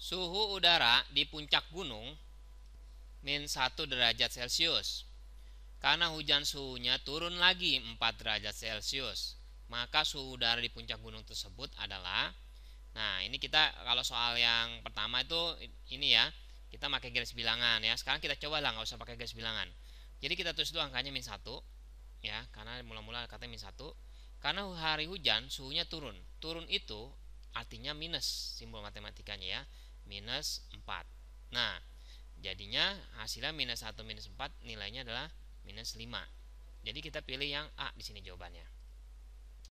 Suhu udara di puncak gunung min 1 derajat Celcius. Karena hujan suhunya turun lagi 4 derajat Celcius, maka suhu udara di puncak gunung tersebut adalah Nah, ini kita kalau soal yang pertama itu ini ya, kita pakai garis bilangan ya. Sekarang kita coba lah nggak usah pakai garis bilangan. Jadi kita tulis dulu angkanya min 1 ya, karena mula-mula katanya min 1. Karena hari hujan suhunya turun. Turun itu artinya minus simbol matematikanya ya minus 4. Nah, jadinya hasilnya minus 1 minus 4 nilainya adalah minus 5. Jadi kita pilih yang A di sini jawabannya.